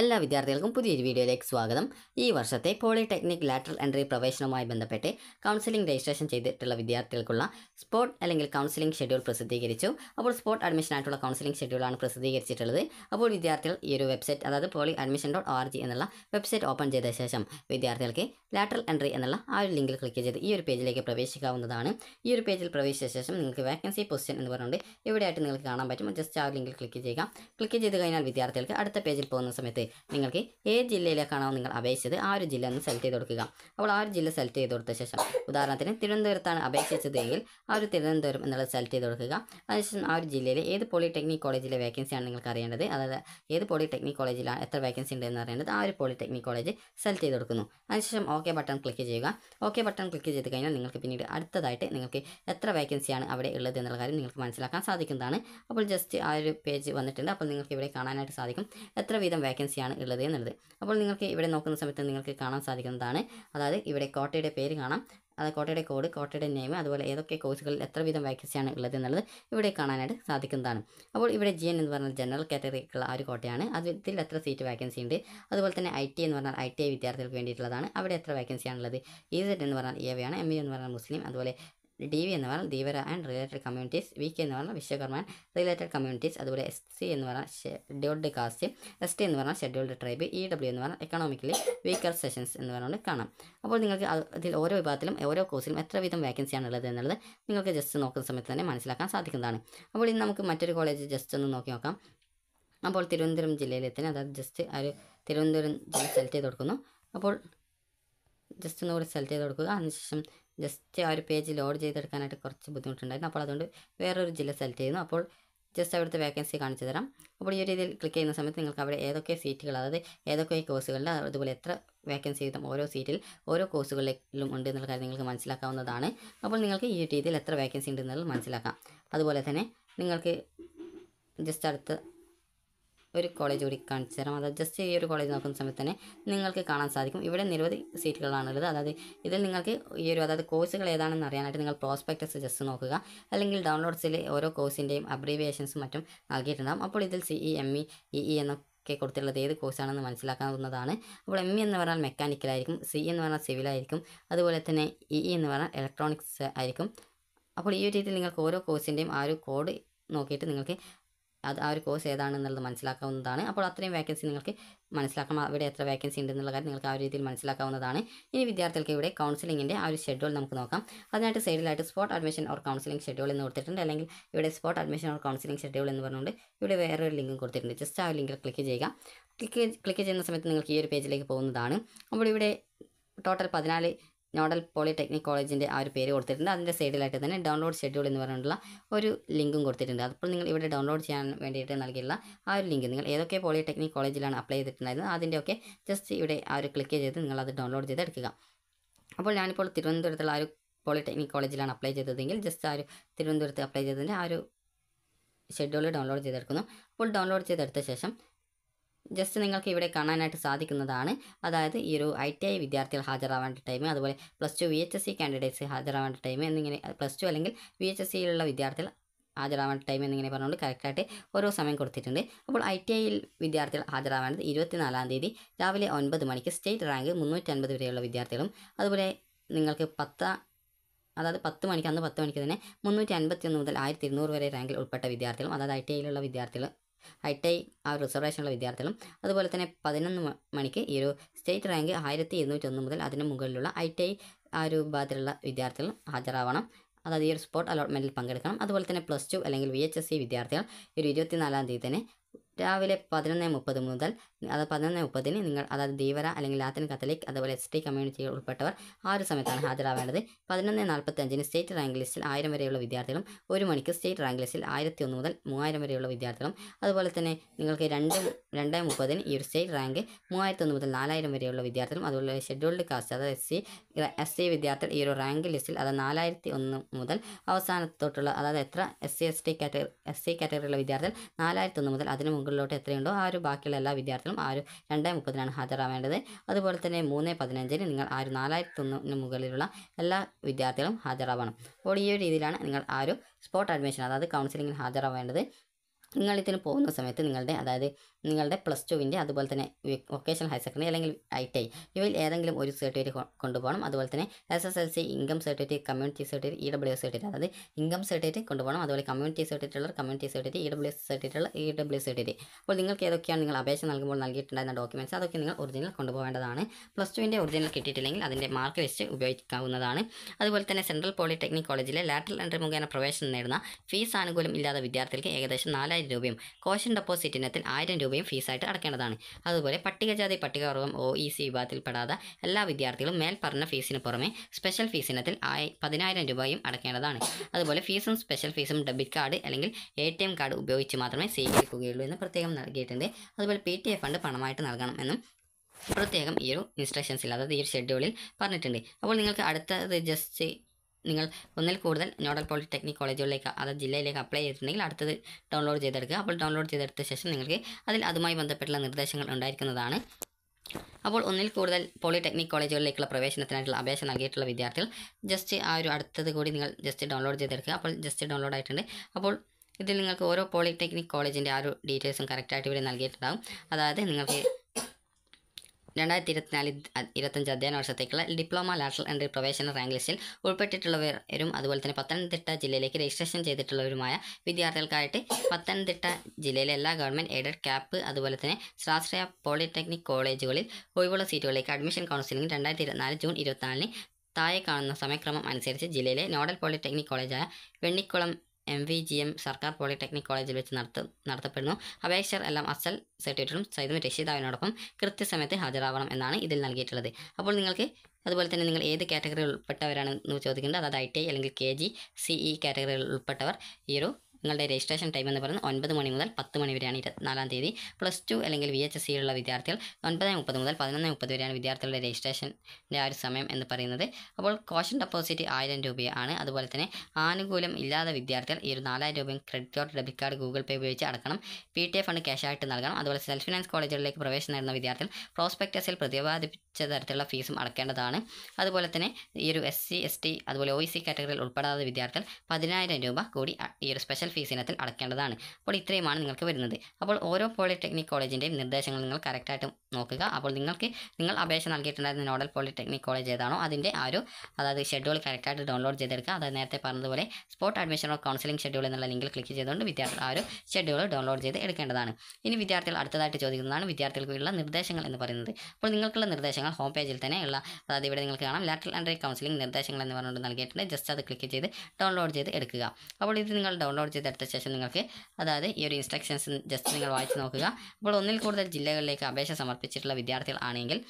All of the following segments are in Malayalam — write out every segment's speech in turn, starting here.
എല്ലാ വിദ്യാർത്ഥികൾക്കും പുതിയൊരു വീഡിയോയിലേക്ക് സ്വാഗതം ഈ വർഷത്തെ പോളിടെക്നിക് ലാറ്ററൽ എൻട്രി പ്രവേശനവുമായി ബന്ധപ്പെട്ട് കൗൺസിലിംഗ് രജിസ്ട്രേഷൻ ചെയ്തിട്ടുള്ള വിദ്യാർത്ഥികൾക്കുള്ള സ്പോട്ട് അല്ലെങ്കിൽ കൗൺസിലിംഗ് ഷെഡ്യൂൾ പ്രസിദ്ധീകരിച്ചു അപ്പോൾ സ്പോട്ട് ആയിട്ടുള്ള കൗൺസിലിംഗ് ഷെഡ്യൂളാണ് പ്രസിദ്ധീകരിച്ചിട്ടുള്ളത് അപ്പോൾ വിദ്യാർത്ഥികൾ ഈ ഒരു വെബ്സൈറ്റ് അതായത് poly admission dot O R G എന്നുള്ള വെബ്സൈറ്റ് ഓപ്പൺ ചെയ്ത ശേഷം വിദ്യാർത്ഥികൾക്ക് ലാറ്ററൽ എൻട്രി എന്നുള്ള ആ ഒരു ലിങ്കിൽ ക്ലിക്ക് ചെയ്ത് ഈ ഒരു പേജിലേക്ക് പ്രവേശിക്കാവുന്നതാണ് ഈ ഒരു പേജിൽ പ്രവേശിച്ച ശേഷം നിങ്ങൾക്ക് വേക്കൻസി പൊസിഷൻ എന്ന് പറഞ്ഞുകൊണ്ട് എവിടെയായിട്ട് നിങ്ങൾക്ക് കാണാൻ പറ്റും ജസ്റ്റ് ആ ഒരു ലിങ്കിൽ ക്ലിക്ക് ചെയ്യുക ക്ലിക്ക് ചെയ്ത് കഴിഞ്ഞാൽ വിദ്യാർത്ഥികൾക്ക് അടുത്ത പേജിൽ പോകുന്ന സമയത്ത് നിങ്ങൾക്ക് ഏത് ജില്ലയിലേക്കാണോ നിങ്ങൾ അപേക്ഷിച്ചത് ആ ഒരു ജില്ല ഒന്ന് സെലക്ട് ചെയ്ത് കൊടുക്കുക അപ്പോൾ ആ ഒരു ജില്ല സെലക്ട് ചെയ്ത് കൊടുത്ത ശേഷം ഉദാഹരണത്തിന് തിരുവനന്തപുരത്താണ് അപേക്ഷിച്ചതെങ്കിൽ ആ ഒരു തിരുവനന്തപുരം എന്നുള്ളത് സെലക്ട് ചെയ്ത് കൊടുക്കുക അതിനുശേഷം ആ ഒരു ജില്ലയിൽ ഏത് പോളിടെക്നിക് കോളേജിലെ വേക്കൻസിയാണ് നിങ്ങൾക്ക് അറിയേണ്ടത് അതായത് ഏത് പോളിടെക്നിക് കോളേജിലാണ് എത്ര വേക്കൻസി ഉണ്ടെന്ന് അറിയേണ്ടത് ആ ഒരു പോളിടെക്നിക് കോളേജ് സെലക്ട് ചെയ്ത് കൊടുക്കുന്നു അതിനുശേഷം ഓക്കെ ബട്ടൺ ക്ലിക്ക് ചെയ്യുക ഓക്കെ ബട്ടൺ ക്ലിക്ക് ചെയ്ത് കഴിഞ്ഞാൽ നിങ്ങൾക്ക് പിന്നീട് അടുത്തതായിട്ട് നിങ്ങൾക്ക് എത്ര വേക്കൻസിയാണ് അവിടെ ഉള്ളത് എന്നുള്ള കാര്യം നിങ്ങൾക്ക് മനസ്സിലാക്കാൻ സാധിക്കുന്നതാണ് അപ്പോൾ ജസ്റ്റ് ആ ഒരു പേജ് വന്നിട്ടുണ്ട് അപ്പോൾ നിങ്ങൾക്ക് ഇവിടെ കാണാനായിട്ട് സാധിക്കും എത്ര വീതം വേക്കൻസി ആണ് ഉള്ളത് എന്നുള്ളത് അപ്പോൾ നിങ്ങൾക്ക് ഇവിടെ നോക്കുന്ന സമയത്ത് നിങ്ങൾക്ക് കാണാൻ സാധിക്കുന്നതാണ് അതായത് ഇവിടെ കോട്ടയുടെ പേര് കാണാം അത് കോട്ടയുടെ കോഡ് കോട്ടയുടെ നെയിം അതുപോലെ ഏതൊക്കെ കോഴ്സുകളിൽ എത്ര വീതം ആണ് ഉള്ളത് എന്നുള്ളത് ഇവിടെ കാണാനായിട്ട് സാധിക്കുന്നതാണ് അപ്പോൾ ഇവിടെ ജി എന്ന് പറഞ്ഞാൽ ജനറൽ കാറ്റഗറിക്കുള്ള ആ ഒരു കോട്ടയാണ് അതിൽ എത്ര സീറ്റ് വേക്കൻസി ഉണ്ട് അതുപോലെ തന്നെ ഐ ടി എന്ന് പറഞ്ഞാൽ ഐ ടി ഐ വിദ്യാർത്ഥികൾക്ക് വേണ്ടിയിട്ടുള്ളതാണ് അവിടെ എത്ര ആണുള്ളത് ഇ സെറ്റ് എന്ന് പറഞ്ഞാൽ ഇ ആണ് എം ഇ എന്ന് പറഞ്ഞാൽ മുസ്ലിം അതുപോലെ ഡി വി എന്ന് പറഞ്ഞാൽ Dheevara and related communities V K എന്ന് പറഞ്ഞാൽ വിശ്വകർമ്മ റിലേറ്റഡ് കമ്മ്യൂണിറ്റീസ് അതുപോലെ എസ് സി എന്ന് പറഞ്ഞാൽ ഷെഡ്യൂൾഡ് കാസ്റ്റ് എസ് ടി എന്ന് പറഞ്ഞാൽ ഷെഡ്യൂൾഡ് ട്രൈബ് ഇ ഡബ്ല്യു എന്ന് പറഞ്ഞാൽ എക്കണോമിക്കലി വീക്കർ സെഷൻസ് എന്ന് പറഞ്ഞുകൊണ്ട് കാണാം അപ്പോൾ നിങ്ങൾക്ക് അതിൽ ഓരോ വിഭാഗത്തിലും ഓരോ കോഴ്സിലും എത്ര വിധം വേക്കൻസിയാണ് ഉള്ളത് എന്നുള്ളത് നിങ്ങൾക്ക് ജസ്റ്റ് നോക്കുന്ന സമയത്ത് തന്നെ മനസ്സിലാക്കാൻ സാധിക്കുന്നതാണ് അപ്പോൾ ഇന്ന് നമുക്ക് മറ്റൊരു കോളേജ് ജസ്റ്റ് ഒന്ന് നോക്കി നോക്കാം അപ്പോൾ തിരുവനന്തപുരം ജില്ലയിലെ തന്നെ അതായത് ജസ്റ്റ് ആ ഒരു തിരുവനന്തപുരം ജില്ല സെലക്ട് ചെയ്ത് കൊടുക്കുന്നു അപ്പോൾ ജസ്റ്റ് ഒന്നുകൂടി സെലക്ട് ചെയ്ത് കൊടുക്കുക അതിനുശേഷം ജസ്റ്റ് ആ ഒരു പേജ് ലോഡ് ചെയ്തെടുക്കാനായിട്ട് കുറച്ച് ബുദ്ധിമുട്ടുണ്ടായിരുന്നു അപ്പോൾ അതുകൊണ്ട് വേറൊരു ജില്ല സെലക്ട് ചെയ്യുന്നു അപ്പോൾ ജസ്റ്റ് അവിടുത്തെ വേക്കൻസി കാണിച്ചു തരാം അപ്പോൾ ഈ ഒരു രീതിയിൽ ക്ലിക്ക് ചെയ്യുന്ന സമയത്ത് നിങ്ങൾക്ക് അവിടെ ഏതൊക്കെ സീറ്റുകൾ അതായത് ഏതൊക്കെ കോഴ്സുകളിൽ അതുപോലെ എത്ര വേക്കൻസി ചെയ്തും ഓരോ സീറ്റിൽ ഓരോ കോഴ്സുകളിലും ഉണ്ട് എന്നുള്ള കാര്യം നിങ്ങൾക്ക് മനസ്സിലാക്കാവുന്നതാണ് അപ്പോൾ നിങ്ങൾക്ക് ഈ രീതിയിൽ എത്ര വേക്കൻസി ഉണ്ടെന്നുള്ളത് മനസ്സിലാക്കാം അതുപോലെ തന്നെ നിങ്ങൾക്ക് ജസ്റ്റ് അടുത്ത ഒരു കോളേജ് കൂടി തരാം അതായത് ജസ്റ്റ് ഈ ഒരു കോളേജ് നോക്കുന്ന സമയത്ത് തന്നെ നിങ്ങൾക്ക് കാണാൻ സാധിക്കും ഇവിടെ നിരവധി സീറ്റുകളാണുള്ളത് അതായത് ഇതിൽ നിങ്ങൾക്ക് ഈ ഒരു അതായത് കോഴ്സുകൾ ഏതാണെന്ന് അറിയാനായിട്ട് നിങ്ങൾ പ്രോസ്പെക്ടസ് ജസ്റ്റ് നോക്കുക അല്ലെങ്കിൽ ഡൗൺലോഡ്സിൽ ഓരോ കോഴ്സിൻ്റെയും അബ്രീവിയേഷൻസും മറ്റും നൽകിയിട്ടുണ്ടാകും അപ്പോൾ ഇതിൽ C E M E E E എന്ന ഒക്കെ കൊടുത്തിട്ടുള്ളത് ഏത് കോഴ്സാണെന്ന് മനസ്സിലാക്കാവുന്നതാണ് അപ്പോൾ എം ഇ എന്ന് പറഞ്ഞാൽ മെക്കാനിക്കലായിരിക്കും സി എന്ന് പറഞ്ഞാൽ സിവിലായിരിക്കും അതുപോലെ തന്നെ ഇ ഇ എന്ന് പറഞ്ഞാൽ ഇലക്ട്രോണിക്സ് ആയിരിക്കും അപ്പോൾ ഈ ഒരു രീതിയിൽ നിങ്ങൾക്ക് ഓരോ കോഴ്സിൻ്റെയും ആ ഒരു കോഡ് നോക്കിയിട്ട് നിങ്ങൾക്ക് അത് ആ ഒരു കോഴ്സ് ഏതാണെന്നുള്ളത് മനസ്സിലാക്കാവുന്നതാണ് അപ്പോൾ അത്രയും വേക്കൻസി നിങ്ങൾക്ക് മനസ്സിലാക്കാം അവിടെ എത്ര വേക്കൻസി ഉണ്ടെന്നുള്ള കാര്യം നിങ്ങൾക്ക് ആ രീതിയിൽ മനസ്സിലാക്കാവുന്നതാണ് ഇനി വിദ്യാർത്ഥികൾക്ക് ഇവിടെ കൗൺസിലിങ്ങിൻ്റെ ആ ഒരു ഷെഡ്യൂൾ നമുക്ക് നോക്കാം അതിനായിട്ട് സൈഡിലായിട്ട് spot admission or counselling schedule എന്ന് കൊടുത്തിട്ടുണ്ട് അല്ലെങ്കിൽ ഇവിടെ spot admission or counselling schedule എന്ന് പറഞ്ഞുകൊണ്ട് ഇവിടെ വേറൊരു ലിങ്കും കൊടുത്തിട്ടുണ്ട് ജസ്റ്റ് ആ ലിങ്കിൽ ക്ലിക്ക് ചെയ്യുക ക്ലിക്ക് ക്ലിക്ക് ചെയ്യുന്ന സമയത്ത് നിങ്ങൾക്ക് ഈ ഒരു പേജിലേക്ക് പോകുന്നതാണ് അപ്പോൾ ഇവിടെ ടോട്ടൽ പതിനാല് നോഡൽ പോളിടെക്നിക് കോളേജിൻ്റെ ആ ഒരു പേര് കൊടുത്തിട്ടുണ്ട് അതിൻ്റെ സൈഡിലായിട്ട് തന്നെ ഡൗൺലോഡ് ഷെഡ്യൂൾ എന്ന് പറഞ്ഞിട്ടുള്ള ഒരു ലിങ്കും കൊടുത്തിട്ടുണ്ട് അപ്പോൾ നിങ്ങൾ ഇവിടെ ഡൗൺലോഡ് ചെയ്യാൻ വേണ്ടിയിട്ട് നൽകിയുള്ള ആ ഒരു ലിങ്ക് നിങ്ങൾ ഏതൊക്കെ പോളിടെക്നിക് കോളേജിലാണ് അപ്ലൈ ചെയ്തിട്ടുണ്ടായിരുന്നത് അതിൻ്റെ ഒക്കെ ജസ്റ്റ് ഇവിടെ ആ ഒരു ക്ലിക്ക് ചെയ്ത് നിങ്ങൾ അത് ഡൗൺലോഡ് ചെയ്ത് എടുക്കുക അപ്പോൾ ഞാനിപ്പോൾ തിരുവനന്തപുരത്തുള്ള ആ ഒരു പോളിടെക്നിക് കോളേജിലാണ് അപ്ലൈ ചെയ്തതെങ്കിൽ ജസ്റ്റ് ആ ഒരു തിരുവനന്തപുരത്ത് അപ്ലൈ ചെയ്തതിൻ്റെ ആ ഒരു ഷെഡ്യൂൾ ഡൗൺലോഡ് ചെയ്തെടുക്കുന്നു അപ്പോൾ ഡൗൺലോഡ് ചെയ്തെടുത്ത ശേഷം ജസ്റ്റ് നിങ്ങൾക്ക് ഇവിടെ കാണാനായിട്ട് സാധിക്കുന്നതാണ് അതായത് ഈ ഒരു ഐ ടി ഐ വിദ്യാർത്ഥികൾ ഹാജരാവേണ്ട ടൈം അതുപോലെ plus two V H S C candidates ഹാജരാവേണ്ട ടൈം എന്നിങ്ങനെ പ്ലസ് ടു അല്ലെങ്കിൽ വി എച്ച് എസ് സിയിലുള്ള വിദ്യാർത്ഥികൾ ഹാജരാവേണ്ട ടൈം എന്നിങ്ങനെ പറഞ്ഞുകൊണ്ട് കറക്റ്റായിട്ട് ഓരോ സമയം കൊടുത്തിട്ടുണ്ട് അപ്പോൾ ഐ ടി ഐയിൽ വിദ്യാർത്ഥികൾ ഹാജരാവേണ്ടത് ഇരുപത്തിനാലാം തീയതി രാവിലെ ഒൻപത് മണിക്ക് സ്റ്റേറ്റ് റാങ്ക് അൻപത് വരെയുള്ള വിദ്യാർത്ഥികളും അതുപോലെ നിങ്ങൾക്ക് പത്ത അതായത് പത്ത് മണിക്ക് അന്ന് പത്ത് മണിക്ക് തന്നെ മുന്നൂറ്റി അൻപത്തി ഒന്ന് മുതൽ ആയിരത്തി ഇരുന്നൂറ് വരെ റാങ്കിൽ ഉൾപ്പെട്ട വിദ്യാർത്ഥികളും അതായത് ഐ ടി ഐയിലുള്ള വിദ്യാർത്ഥികൾ ഹൈടെക് ആ റിസർവേഷനുള്ള വിദ്യാർത്ഥികളും അതുപോലെ തന്നെ പതിനൊന്ന് മണിക്ക് ഈ ഒരു സ്റ്റേറ്റ് റാങ്ക് ആയിരത്തി ഇരുന്നൂറ്റൊന്ന് മുതൽ അതിന് മുകളിലുള്ള ഐ ആ ഒരു വിഭാഗത്തിലുള്ള വിദ്യാർത്ഥികൾ ഹാജരാവണം അതായത് ഈ ഒരു സ്പോട്ട് അലോട്ട്മെൻറ്റിൽ പങ്കെടുക്കണം അതുപോലെ തന്നെ പ്ലസ് ടു അല്ലെങ്കിൽ വി എച്ച് എസ് സി വിദ്യാർത്ഥികൾ ഒരു ഇരുപത്തിനാലാം തീയതി തന്നെ രാവിലെ പതിനൊന്ന് മുപ്പത് മുതൽ അതായത് പതിനൊന്ന് മുപ്പതിന് നിങ്ങൾ അതായത് ധീവര അല്ലെങ്കിൽ ലാത്തിൻ കത്തലിക് അതുപോലെ എസ് ടി കമ്മ്യൂണിറ്റിയിൽ ഉൾപ്പെട്ടവർ ആ ഒരു സമയത്താണ് ഹാജരാവേണ്ടത് പതിനൊന്ന് നാൽപ്പത്തഞ്ചിന് സ്റ്റേറ്റ് റാങ്ക് ലിസ്റ്റിൽ ആയിരം വരെയുള്ള വിദ്യാർത്ഥികളും ഒരു മണിക്ക് സ്റ്റേറ്റ് റാങ്ക് ലിസ്റ്റിൽ ആയിരത്തി ഒന്ന് മുതൽ മൂവായിരം വരെയുള്ള വിദ്യാർത്ഥികളും അതുപോലെ തന്നെ നിങ്ങൾക്ക് രണ്ട് രണ്ട് മുപ്പതിന് ഈ ഒരു സ്റ്റേറ്റ് റാങ്ക് മൂവായിരത്തി ഒന്ന് മുതൽ നാലായിരം വരെയുള്ള വിദ്യാർത്ഥികളും അതുപോലെ ഷെഡ്യൂൾഡ് കാസ്റ്റ് അതായത് എസ് സി എസ് സി വിദ്യാർത്ഥികൾ ഈ ഒരു റാങ്ക് ലിസ്റ്റിൽ അതായത് നാലായിരത്തി ഒന്ന് മുതൽ അവസാനത്തോട്ടുള്ള അതായത് എത്ര S C S T category S C കാറ്റഗറിയിലുള്ള വിദ്യാർത്ഥികൾ നാലായിരത്തി ഒന്ന് മുതൽ അതിനു മുകളിലോട്ട് എത്രയുണ്ടോ ആ ഒരു ബാക്കിയുള്ള എല്ലാ വിദ്യാർത്ഥികളും ആ ഒരു രണ്ടേ മുപ്പതിനാണ് ഹാജരാവേണ്ടത് അതുപോലെ തന്നെ മൂന്ന് പതിനഞ്ചിന് നിങ്ങൾ ആ ഒരു നാലായിരത്തി ഒന്നിന് മുകളിലുള്ള എല്ലാ വിദ്യാർത്ഥികളും ഹാജരാവണം അപ്പോൾ ഈ ഒരു രീതിയിലാണ് നിങ്ങൾ ആ ഒരു സ്പോട്ട് അഡ്മിഷൻ അതായത് കൗൺസിലിംഗിൽ ഹാജരാവേണ്ടത് നിങ്ങൾ ഇതിന് പോകുന്ന സമയത്ത് നിങ്ങളുടെ അതായത് നിങ്ങളുടെ പ്ലസ് ടുവിൻ്റെ അതുപോലെ തന്നെ വൊക്കേഷണൽ ഹയർ സെക്കൻഡറി അല്ലെങ്കിൽ ഐ ടി ഐ ഇവയിൽ ഏതെങ്കിലും ഒരു സർട്ടിഫിക്കറ്റ് കൊണ്ടുപോകണം അതുപോലെ തന്നെ S S L C income certificate community certificate E W certificate അതായത് ഇൻകം സർട്ടിഫിക്കറ്റ് കൊണ്ടുപോകണം അതുപോലെ കമ്മ്യൂണിറ്റി സർട്ടിഫിക്കറ്റ് ഉള്ള community certificate E W certificate E W certificate അപ്പോൾ നിങ്ങൾക്ക് ഏതൊക്കെയാണ് നിങ്ങൾ അപേക്ഷ നൽകുമ്പോൾ നൽകിയിട്ടുണ്ടായിരുന്ന ഡോക്യുമെൻറ്റ്സ് അതൊക്കെ നിങ്ങൾ ഒറിജിനൽ കൊണ്ടുപോകേണ്ടതാണ് പ്ലസ് ടുവിൻ്റെ ഒറിജിനൽ കിട്ടിയിട്ടില്ലെങ്കിൽ അതിൻ്റെ മാർക്ക് ലിസ്റ്റ് ഉപയോഗിക്കാവുന്നതാണ് അതുപോലെ തന്നെ സെൻട്രൽ പോളിടെക്നിക് കോളേജിലെ ലാറ്ററൽ എൻട്രി മുഖേന പ്രവേശനം നേടുന്ന ഫീസ് ആനുകൂല്യം ഇല്ലാത്ത വിദ്യാർത്ഥികൾക്ക് ഏകദേശം നാലായിരം ആയിരം രൂപയും കോഷൻ ഡെപ്പോസിറ്റ് ഇനത്തിൽ ആയിരം രൂപയും ഫീസായിട്ട് അടക്കേണ്ടതാണ് അതുപോലെ പട്ടികജാതി പട്ടികവർഗം ഒ ഇ സി വിഭാഗത്തിൽപ്പെടാതെ എല്ലാ വിദ്യാർത്ഥികളും പറഞ്ഞ ഫീസിന് പുറമെ സ്പെഷ്യൽ ഫീസിനത്തിൽ ഇനത്തിൽ പതിനായിരം രൂപയും അടക്കേണ്ടതാണ് അതുപോലെ ഫീസും സ്പെഷ്യൽ ഫീസും ഡെബിറ്റ് കാർഡ് അല്ലെങ്കിൽ എ ടി എം കാർഡ് ഉപയോഗിച്ച് മാത്രമേ സ്വീകരിക്കുകയുള്ളൂ എന്ന് പ്രത്യേകം നൽകിയിട്ടുണ്ട് അതുപോലെ പി ടി എ ഫണ്ട് പണമായിട്ട് നൽകണം എന്നും പ്രത്യേകം ഈ ഒരു ഇൻസ്ട്രക്ഷൻസിൽ അതായത് ഈ ഒരു ഷെഡ്യൂളിൽ പറഞ്ഞിട്ടുണ്ട് അപ്പോൾ നിങ്ങൾക്ക് അടുത്തത് ജസ്റ്റ് നിങ്ങൾ ഒന്നിൽ കൂടുതൽ നോഡൽ പോളിടെക്നിക് കോളേജുകളിലേക്ക് അതായത് ജില്ലയിലേക്ക് അപ്ലൈ ചെയ്തിട്ടുണ്ടെങ്കിൽ അടുത്തത് ഡൗൺലോഡ് ചെയ്തെടുക്കുക അപ്പോൾ ഡൗൺലോഡ് ചെയ്തെടുത്ത ശേഷം നിങ്ങൾക്ക് അതിൽ അതുമായി ബന്ധപ്പെട്ടുള്ള നിർദ്ദേശങ്ങൾ ഉണ്ടായിരിക്കുന്നതാണ് അപ്പോൾ ഒന്നിൽ കൂടുതൽ പോളിടെക്നിക് കോളേജുകളിലേക്കുള്ള പ്രവേശനത്തിനായിട്ടുള്ള അപേക്ഷ നൽകിയിട്ടുള്ള വിദ്യാർത്ഥികൾ ജസ്റ്റ് ആ ഒരു അടുത്തത് കൂടി നിങ്ങൾ ജസ്റ്റ് ഡൗൺലോഡ് ചെയ്തെടുക്കുക അപ്പോൾ ജസ്റ്റ് ഡൗൺലോഡ് ആയിട്ടുണ്ട് അപ്പോൾ ഇതിൽ നിങ്ങൾക്ക് ഓരോ പോളിടെക്നിക് കോളേജിൻ്റെ ആ ഒരു ഡീറ്റെയിൽസും കറക്റ്റായിട്ട് ഇവിടെ നൽകിയിട്ടുണ്ടാകും അതായത് നിങ്ങൾക്ക് രണ്ടായിരത്തി ഇരുപത്തിനാല് ഇരുപത്തഞ്ച് അധ്യയന വർഷത്തേക്കുള്ള ഡിപ്ലോമ ലാറ്ററൽ എൻട്രി പ്രവേശന റാങ്ക് ലിസ്റ്റിൽ ഉൾപ്പെട്ടിട്ടുള്ളവരും അതുപോലെ തന്നെ പത്തനംതിട്ട ജില്ലയിലേക്ക് രജിസ്ട്രേഷൻ ചെയ്തിട്ടുള്ളവരുമായ വിദ്യാർത്ഥികൾക്കായിട്ട് പത്തനംതിട്ട ജില്ലയിലെ എല്ലാ ഗവൺമെൻറ് എയ്ഡഡ് ക്യാപ്പ് അതുപോലെ തന്നെ ശാസ്ത്രീയ പോളിടെക്നിക് കോളേജുകളിൽ ഒഴിവുള്ള സീറ്റുകളിലേക്ക് അഡ്മിഷൻ കൗൺസിലിംഗ് രണ്ടായിരത്തി ഇരുപത്തിനാല് ജൂൺ ഇരുപത്തിനാലിന് താഴെ കാണുന്ന സമയക്രമം അനുസരിച്ച് ജില്ലയിലെ നോഡൽ പോളിടെക്നിക് കോളേജായ Vennikulam M V G M സർക്കാർ പോളിടെക്നിക് കോളേജിൽ വെച്ച് നടത്തും നടത്തപ്പെടുന്നു അപേക്ഷർ എല്ലാം അസൽ സർട്ടിഫിക്കറ്റും സൈതും രക്ഷിതാവിനോടൊപ്പം കൃത്യസമയത്ത് ഹാജരാവണം എന്നാണ് ഇതിൽ നൽകിയിട്ടുള്ളത് അപ്പോൾ നിങ്ങൾക്ക് അതുപോലെ തന്നെ നിങ്ങൾ ഏത് കാറ്റഗറിയിൽ ഉൾപ്പെട്ടവരാണെന്ന് ചോദിക്കേണ്ടത് അതായത് ഐ ടി ഐ അല്ലെങ്കിൽ കെ ജി സി ഇ കാറ്റഗറിയിൽ ഉൾപ്പെട്ടവർ ഈ ഒരു നിങ്ങളുടെ രജിസ്ട്രേഷൻ ടൈം എന്ന് പറയുന്നത് ഒൻപത് മണി മുതൽ പത്ത് മണി വരെയാണ് ഇരുപത്തിനാലാം തീയതി പ്ലസ് ടു അല്ലെങ്കിൽ വി എച്ച് എസ് സിയിലുള്ള വിദ്യാർത്ഥികൾ ഒൻപത് മുപ്പത് മുതൽ പതിനൊന്ന് മുപ്പത് വരെയാണ് വിദ്യാർത്ഥികളുടെ രജിസ്ട്രേഷൻ്റെ ആ ഒരു സമയം എന്ന് പറയുന്നത് അപ്പോൾ കോഷൻ ഡെപ്പോസിറ്റ് ആയിരം രൂപയാണ് അതുപോലെ തന്നെ ആനുകൂല്യം ഇല്ലാതെ വിദ്യാർത്ഥികൾ ഈ ഒരു നാലായിരം രൂപയും credit card debit card Google Pay ഉപയോഗിച്ച് അടക്കണം പി ടി എ ഫണ്ട് ക്യാഷായിട്ട് നൽകണം അതുപോലെ സെൽഫ് ഫിനാൻസ് കോളേജുകളിലേക്ക് പ്രവേശനം നേടുന്ന വിദ്യാർത്ഥികൾ പ്രോസ്പെക്ടസിൽ പ്രതിപാദിപ്പിച്ച തരത്തിലുള്ള ഫീസും അടക്കേണ്ടതാണ് അതുപോലെ തന്നെ ഈ ഒരു എസ് സി എസ് ടി അതുപോലെ ഒ ഇ സി കാറ്റഗറിയിൽ ഉൾപ്പെടാത്ത വിദ്യാർത്ഥികൾ പതിനായിരം രൂപ കൂടി ഈ ഒരു സ്പെഷ്യൽ ഫീസ് ഇനത്തിൽ അടക്കേണ്ടതാണ് അപ്പോൾ ഇത്രയുമാണ് നിങ്ങൾക്ക് വരുന്നത് അപ്പോൾ ഓരോ പോളിടെക്നിക് കോളേജിൻ്റെയും നിർദ്ദേശങ്ങൾ നിങ്ങൾ കറക്റ്റായിട്ട് നോക്കുക അപ്പോൾ നിങ്ങൾക്ക് നിങ്ങൾ അപേക്ഷ നൽകിയിട്ടുണ്ടായിരുന്ന നോഡൽ പോളിടെക്നിക് കോളേജ് ഏതാണോ അതിൻ്റെ ആ ഒരു അതായത് ഷെഡ്യൂൾ കറക്റ്റായിട്ട് ഡൗൺലോഡ് ചെയ്തെടുക്കുക അതായത് നേരത്തെ പറഞ്ഞതുപോലെ spot admission or counselling schedule എന്നുള്ള ലിങ്കിൽ ക്ലിക്ക് ചെയ്തുകൊണ്ട് വിദ്യാർത്ഥി ആ ഒരു ഷെഡ്യൂൾ ഡൗൺലോഡ് ചെയ്ത് എടുക്കേണ്ടതാണ് ഇനി വിദ്യാർത്ഥികൾ അടുത്തതായിട്ട് ചോദിക്കുന്നതാണ് വിദ്യാർത്ഥികൾക്കുള്ള നിർദ്ദേശങ്ങൾ എന്ന് പറയുന്നത് അപ്പോൾ നിങ്ങൾക്കുള്ള നിർദ്ദേശങ്ങൾ ഹോം പേജിൽ തന്നെ ഉള്ള അതായത് ഇവിടെ നിങ്ങൾക്ക് കാണാം ലാറ്ററൽ ആൻഡ് കൗൺസിലിംഗ് നിർദ്ദേശങ്ങൾ എന്ന് പറഞ്ഞുകൊണ്ട് നൽകിയിട്ടുണ്ട് ജസ്റ്റ് അത് ക്ലിക്ക് ചെയ്ത് ഡൗൺലോഡ് ചെയ്ത് എടുക്കുക അപ്പോൾ ഇത് നിങ്ങൾ ഡൗൺലോഡ് ചെയ്ത് ചെയ്തെടുത്ത ശേഷം നിങ്ങൾക്ക് അതായത് ഈ ഒരു ഇൻസ്ട്രക്ഷൻസ് ജസ്റ്റ് നിങ്ങൾ വായിച്ച് നോക്കുക അപ്പോൾ ഒന്നിൽ കൂടുതൽ ജില്ലകളിലേക്ക് അപേക്ഷ സമർപ്പിച്ചിട്ടുള്ള വിദ്യാർത്ഥികൾ ആണെങ്കിൽ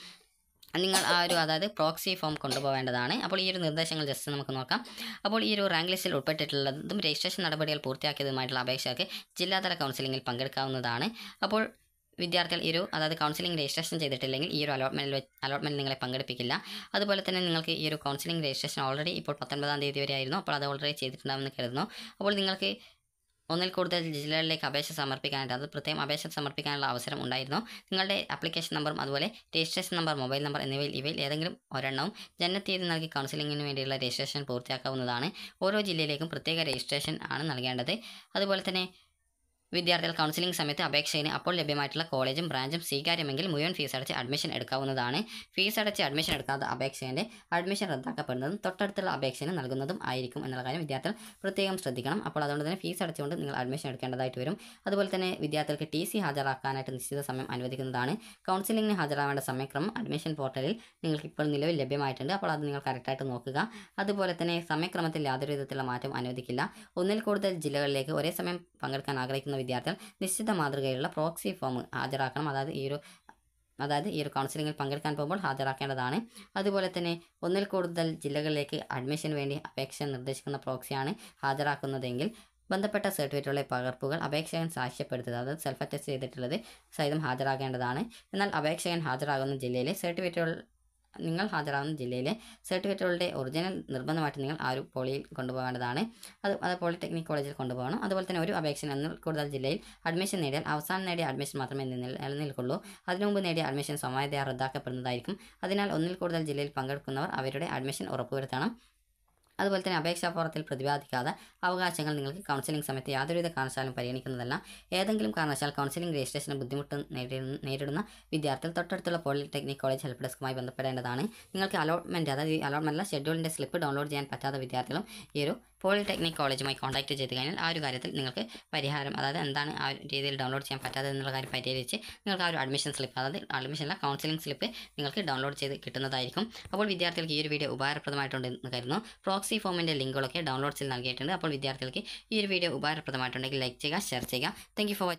നിങ്ങൾ ആ ഒരു അതായത് പ്രോക്സി ഫോം കൊണ്ടുപോകേണ്ടതാണ് അപ്പോൾ ഈ ഒരു നിർദ്ദേശങ്ങൾ ജസ്റ്റ് നമുക്ക് നോക്കാം അപ്പോൾ ഈ ഒരു റാങ്ക് ലിസ്റ്റിൽ ഉൾപ്പെട്ടിട്ടുള്ളതും രജിസ്ട്രേഷൻ നടപടികൾ പൂർത്തിയാക്കിയതുമായിട്ടുള്ള അപേക്ഷകൾക്ക് ജില്ലാതല കൗൺസിലിംഗിൽ പങ്കെടുക്കാവുന്നതാണ് അപ്പോൾ വിദ്യാർത്ഥികൾ ഈ ഒരു അതായത് കൗൺസിലിംഗ് രജിസ്ട്രേഷൻ ചെയ്തിട്ടില്ലെങ്കിൽ ഈ ഒരു അലോട്ട്മെൻറ്റിൽ അലോട്ട്മെൻറ്റ് നിങ്ങളെ പങ്കെടുപ്പിക്കില്ല അതുപോലെ തന്നെ നിങ്ങൾക്ക് ഈ ഒരു കൗൺസിലിംഗ് രജിസ്ട്രേഷൻ ഓൾറെഡി ഇപ്പോൾ പത്തൊൻപതാം തീയതി വരെ ആയിരുന്നു അപ്പോൾ അത് ഓൾറെഡി ചെയ്തിട്ടുണ്ടാവുമെന്ന് കരുതുന്നു അപ്പോൾ നിങ്ങൾക്ക് ഒന്നിൽ കൂടുതൽ ജില്ലകളിലേക്ക് അപേക്ഷ സമർപ്പിക്കാനായിട്ട് അത് പ്രത്യേകം അപേക്ഷ സമർപ്പിക്കാനുള്ള അവസരം ഉണ്ടായിരുന്നു നിങ്ങളുടെ ആപ്ലിക്കേഷൻ നമ്പറും അതുപോലെ രജിസ്ട്രേഷൻ നമ്പർ മൊബൈൽ നമ്പർ എന്നിവയിൽ ഇവയിൽ ഏതെങ്കിലും ഒരെണ്ണവും ജനനത്തീയതി നൽകി കൗൺസിലിങ്ങിന് വേണ്ടിയുള്ള രജിസ്ട്രേഷൻ പൂർത്തിയാക്കാവുന്നതാണ് ഓരോ ജില്ലയിലേക്കും പ്രത്യേക രജിസ്ട്രേഷൻ ആണ് നൽകേണ്ടത് അതുപോലെ തന്നെ വിദ്യാർത്ഥികൾ കൗൺസിലിംഗ് സമയത്ത് അപേക്ഷയിന് അപ്പോൾ ലഭ്യമായിട്ടുള്ള കോളേജും ബ്രാഞ്ചും സ്വീകാര്യമെങ്കിൽ മുഴുവൻ ഫീസ് അടച്ച് അഡ്മിഷൻ എടുക്കാവുന്നതാണ് ഫീസ് അടച്ച് അഡ്മിഷൻ എടുക്കാത്ത അപേക്ഷേൻ്റെ അഡ്മിഷൻ റദ്ദാക്കപ്പെടുന്നതും തൊട്ടടുത്തുള്ള അപേക്ഷന് നൽകുന്നതും ആയിരിക്കും എന്നുള്ള കാര്യം വിദ്യാർത്ഥികൾ പ്രത്യേകം ശ്രദ്ധിക്കണം അപ്പോൾ അതുകൊണ്ട് തന്നെ ഫീസ് അടച്ചുകൊണ്ട് നിങ്ങൾ അഡ്മിഷൻ എടുക്കേണ്ടതായിട്ട് വരും അതുപോലെ തന്നെ വിദ്യാർത്ഥികൾക്ക് ടി സി ഹാജരാക്കാനായിട്ട് നിശ്ചിത സമയം അനുവദിക്കുന്നതാണ് കൗൺസിലിംഗിന് ഹാജരാവേണ്ട സമയക്രമം അഡ്മിഷൻ പോർട്ടലിൽ നിങ്ങൾക്ക് ഇപ്പോൾ നിലവിൽ ലഭ്യമായിട്ടുണ്ട് അപ്പോൾ അത് നിങ്ങൾ കറക്റ്റായിട്ട് നോക്കുക അതുപോലെ തന്നെ സമയക്രമത്തിൽ യാതൊരു വിധത്തിലുള്ള മാറ്റം അനുവദിക്കില്ല ഒന്നിൽ കൂടുതൽ ജില്ലകളിലേക്ക് ഒരേ സമയം പങ്കെടുക്കാൻ ആഗ്രഹിക്കുന്ന വിദ്യാർത്ഥികൾ നിശ്ചിത മാതൃകയിലുള്ള പ്രോക്സി ഫോം ഹാജരാക്കണം അതായത് ഈ ഒരു അതായത് ഈ ഒരു കൗൺസിലിങ്ങിൽ പങ്കെടുക്കാൻ പോകുമ്പോൾ ഹാജരാക്കേണ്ടതാണ് അതുപോലെ തന്നെ ഒന്നിൽ കൂടുതൽ ജില്ലകളിലേക്ക് അഡ്മിഷന് വേണ്ടി അപേക്ഷ നിർദ്ദേശിക്കുന്ന പ്രോക്സിയാണ് ഹാജരാക്കുന്നതെങ്കിൽ ബന്ധപ്പെട്ട സർട്ടിഫിക്കറ്റുകളുടെ പകർപ്പുകൾ അപേക്ഷകൻ സാക്ഷ്യപ്പെടുത്തുക അതായത് സെൽഫ് അറ്റസ്റ്റ് ചെയ്തിട്ടുള്ളത് സഹിതം ഹാജരാകേണ്ടതാണ് എന്നാൽ അപേക്ഷകൻ ഹാജരാകുന്ന ജില്ലയിലെ സർട്ടിഫിക്കറ്റുകൾ നിങ്ങൾ ഹാജരാകുന്ന ജില്ലയിലെ സർട്ടിഫിക്കറ്റുകളുടെ ഒറിജിനൽ നിർബന്ധമായിട്ട് നിങ്ങൾ ആ ഒരു പോളിയിൽ കൊണ്ടുപോകേണ്ടതാണ് അത് അത് പോളിടെക്നിക് കോളേജിൽ കൊണ്ടുപോകണം അതുപോലെ തന്നെ ഒരു അപേക്ഷയിൽ നിന്ന് കൂടുതൽ ജില്ലയിൽ അഡ്മിഷൻ നേടിയാൽ അവസാനം നേടിയ അഡ്മിഷൻ മാത്രമേ നിലനിൽക്കുള്ളൂ അതിനു മുമ്പ് നേടിയ അഡ്മിഷൻ സ്വമേധയാ റദ്ദാക്കപ്പെടുന്നതായിരിക്കും അതിനാൽ ഒന്നിൽ കൂടുതൽ ജില്ലയിൽ പങ്കെടുക്കുന്നവർ അവരുടെ അഡ്മിഷൻ ഉറപ്പുവരുത്തണം അതുപോലെ തന്നെ അപേക്ഷാ ഫോറത്തിൽ പ്രതിപാദിക്കാതെ അവകാശങ്ങൾ നിങ്ങൾക്ക് കൗൺസിലിംഗ് സമയത്ത് യാതൊരുവിധ കാരണശാലും പരിഗണിക്കുന്നതല്ല ഏതെങ്കിലും കാരണശാൽ കൗൺസിലിംഗ് രജിസ്ട്രേഷന് ബുദ്ധിമുട്ട് നേരിടുന്ന വിദ്യാർത്ഥികൾ തൊട്ടടുത്തുള്ള പോളിടെക്നിക് കോളേജ് ഹെൽപ്പ് ഡെസ്കുമായി ബന്ധപ്പെടേണ്ടതാണ് നിങ്ങൾക്ക് അലോട്ട്മെൻറ്റ് അതായത് അലോട്ട്മെൻറ്റിലെ ഷെഡ്യൂളിൻ്റെ സ്ലിപ്പ് ഡൗൺലോഡ് ചെയ്യാൻ പറ്റാത്ത വിദ്യാർത്ഥികളും ഈ ഒരു പോളിടെക്നിക് കോളേജുമായി കോൺടാക്റ്റ് ചെയ്ത് കഴിഞ്ഞാൽ ആ ഒരു കാര്യത്തിൽ നിങ്ങൾക്ക് പരിഹാരം അതായത് എന്താണ് ആ രീതിയിൽ ഡൗൺലോഡ് ചെയ്യാൻ പറ്റാതെ എന്നുള്ള കാര്യം പരിഹരിച്ച് നിങ്ങൾക്ക് ആ ഒരു അഡ്മിഷൻ സ്ലിപ്പ് അതായത് അഡ്മിഷനല്ല കൗൺസിലിംഗ് സ്ലിപ്പ് നിങ്ങൾക്ക് ഡൗൺലോഡ് ചെയ്ത് കിട്ടുന്നതായിരിക്കും അപ്പോൾ വിദ്യാർത്ഥികൾക്ക് ഈ ഒരു വീഡിയോ ഉപകാരപ്രദമായിട്ടുണ്ടെന്ന് കരുതുന്നു പ്രോക്സി ഫോമിൻ്റെ ലിങ്കുകളൊക്കെ ഡൗൺലോഡ്സിൽ നൽകിയിട്ടുണ്ട് അപ്പോൾ വിദ്യാർത്ഥികൾക്ക് ഈ ഒരു വീഡിയോ ഉപകാരപ്രദമായിട്ടുണ്ടെങ്കിൽ ലൈക്ക് ചെയ്യുക ഷെയർ ചെയ്യുക താങ്ക് ഫോർ